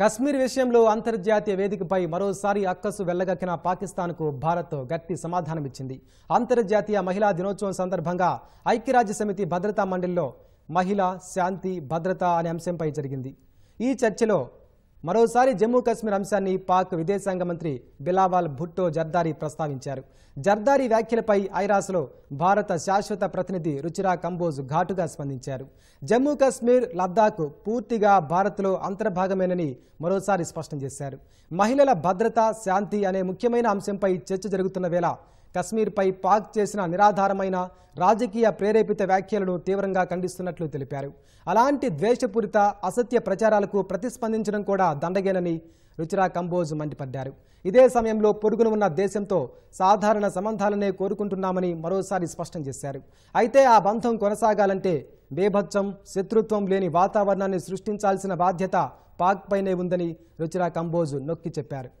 కశ్మీర్ విషయంలో అంతర్జాతీయ వేదికపై మరోసారి అక్కసు వెళ్లగక్కిన పాకిస్తాన్కు భారత్ గట్టి సమాధానమిచ్చింది అంతర్జాతీయ మహిళా దినోత్సవం సందర్భంగా ఐక్యరాజ్య సమితి భద్రతా మండలిలో మహిళ శాంతి భద్రత అనే అంశంపై జరిగింది ఈ చర్చలో మరోసారి జమ్మూ కశ్మీర్ అంశాన్ని పాక్ విదేశాంగ మంత్రి బిలావాల్ భుట్టో జర్దారి ప్రస్తావించారు జర్దారి వ్యాఖ్యలపై ఐరాసలో భారత శాశ్వత ప్రతినిధి రుచిరా కంబోజ్ ఘాటుగా స్పందించారు జమ్మూ కశ్మీర్ లద్దాఖ్ పూర్తిగా భారత్లో అంతర్భాగమేనని మరోసారి స్పష్టం చేశారు మహిళల భద్రత శాంతి అనే ముఖ్యమైన అంశంపై చర్చ జరుగుతున్న వేళ కశ్మీర్పై పాక్ చేసిన నిరాధారమైన రాజకీయ ప్రేరేపిత వ్యాఖ్యలను తీవ్రంగా ఖండిస్తున్నట్లు తెలిపారు అలాంటి ద్వేషపూరిత అసత్య ప్రచారాలకు ప్రతిస్పందించడం కూడా దండగేనని రుచిరా కంబోజ్ మండిపడ్డారు ఇదే సమయంలో పొరుగున ఉన్న దేశంతో సాధారణ సంబంధాలనే కోరుకుంటున్నామని మరోసారి స్పష్టం చేశారు అయితే ఆ బంధం కొనసాగాలంటే బేభత్సం శత్రుత్వం లేని వాతావరణాన్ని సృష్టించాల్సిన బాధ్యత పాక్పైనే ఉందని రుచిరా కంబోజ్ నొక్కి చెప్పారు